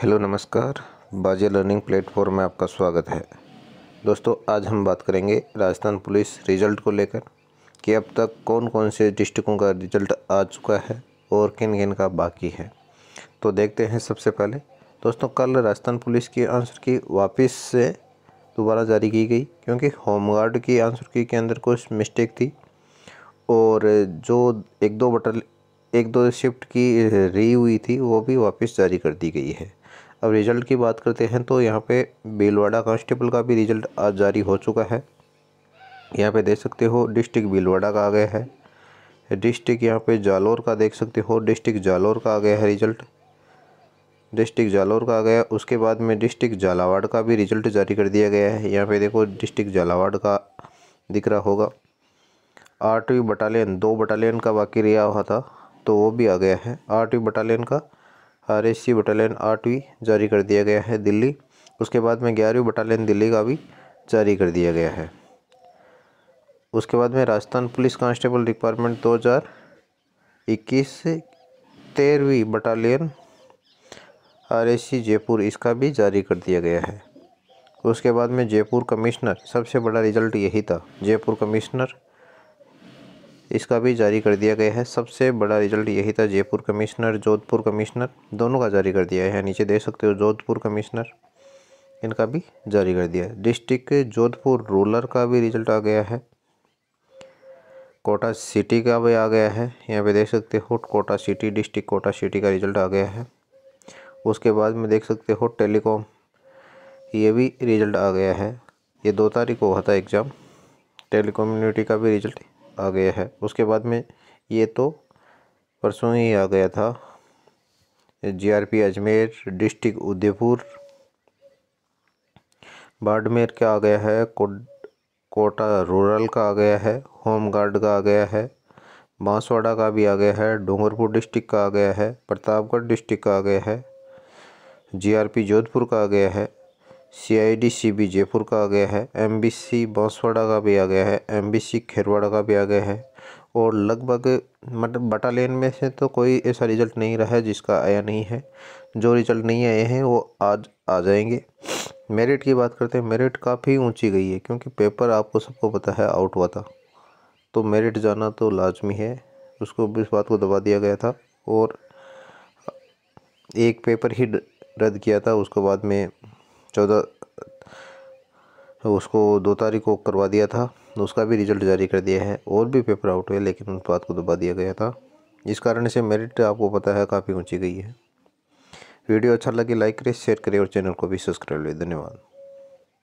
hello नमस्कार बाजे learning platform में आपका स्वागत है दोस्तों आज हम बात करेंगे राजस्थान पुलिस रिजल्ट को लेकर कि अब तक कौन कौन से डिस्ट्रिक्टों का रिजल्ट आ चुका है और किन किन का बाकी है तो देखते हैं सबसे पहले दोस्तों कल राजस्थान पुलिस की आंसर की वापस से दोबारा जारी की गई क्योंकि होमगार्ड की आंसर की के अंदर कुछ मिस्टेक थी और जो एक दो बटल एक दो शिफ्ट की री हुई थी वो भी वापस जारी कर दी गई है अब रिज़ल्ट की बात करते हैं तो यहाँ पे भीलवाड़ा कांस्टेबल का भी रिज़ल्ट आज जारी हो चुका है यहाँ पे देख सकते हो डिस्ट्रिक्ट भीलवाड़ा का आ गया है डिस्ट्रिक्ट यहाँ पे जालौर का देख सकते हो डिस्ट्रिक्ट जालौर का आ गया है रिज़ल्ट डिस्ट्रिक्ट जालौर का आ गया उसके बाद में डिस्ट्रिक्ट झालावाड़ का भी रिज़ल्ट जारी कर दिया गया है यहाँ पे देखो डिस्ट्रिक्ट झालावाड़ का दिख रहा होगा आठवीं बटालियन दो बटालियन का बाकी रिहा हुआ था तो वो भी आ गया है आठवीं बटालियन का आर एस सी बटालियन आठवीं जारी कर दिया गया है दिल्ली उसके बाद में ग्यारहवीं बटालियन दिल्ली का भी जारी कर दिया गया है उसके बाद में राजस्थान पुलिस कांस्टेबल डिपार्टमेंट 2021 तेरहवीं बटालियन सी जयपुर इसका भी जारी कर दिया गया है उसके बाद में जयपुर कमिश्नर सबसे बड़ा रिजल्ट यही था जयपुर कमिश्नर इसका भी जारी कर दिया गया है सबसे बड़ा रिजल्ट यही था जयपुर कमिश्नर जोधपुर कमिश्नर दोनों का जारी कर दिया है नीचे देख सकते हो जोधपुर कमिश्नर इनका भी जारी कर दिया है डिस्ट्रिक्ट जोधपुर रूलर का भी रिजल्ट आ गया है कोटा सिटी का भी आ गया है यहाँ पे देख सकते हो Kota city district Kota city का रिजल्ट आ गया है उसके बाद में देख सकते हो टेलीकॉम ये भी रिजल्ट आ गया है ये दो तारीख को हुआ था एग्ज़ाम टेलीकम्युनिटी का भी रिजल्ट आ गया है उसके बाद में ये तो परसों ही आ गया था जीआरपी अजमेर डिस्ट्रिक्ट उदयपुर बाड़मेर का आ गया है कोड कोटा रूरल का आ गया है होम गार्ड का आ गया है बांसवाड़ा का भी आ गया है डूंगरपुर डिस्ट्रिक्ट का आ गया है प्रतापगढ़ डिस्ट्रिक्ट का आ गया है जीआरपी जोधपुर का आ गया है सी जयपुर का आ गया है एमबीसी बांसवाड़ा का भी आ गया है एमबीसी खेरवाड़ा का भी आ गया है और लगभग मतलब बटालियन में से तो कोई ऐसा रिज़ल्ट नहीं रहा है जिसका आया नहीं है जो रिज़ल्ट नहीं आए हैं वो आज आ जाएंगे मेरिट की बात करते हैं मेरिट काफ़ी ऊंची गई है क्योंकि पेपर आपको सबको पता है आउट हुआ था तो मेरिट जाना तो लाजमी है उसको इस बात को दबा दिया गया था और एक पेपर ही रद्द किया था उसके बाद में चौदह उसको दो तारीख को करवा दिया था तो उसका भी रिजल्ट जारी कर दिया है और भी पेपर आउट हुए लेकिन उस बात को दबा दिया गया था इस कारण से मेरिट आपको पता है काफ़ी ऊंची गई है वीडियो अच्छा लगे लाइक करें शेयर करें और चैनल को भी सब्सक्राइब करें धन्यवाद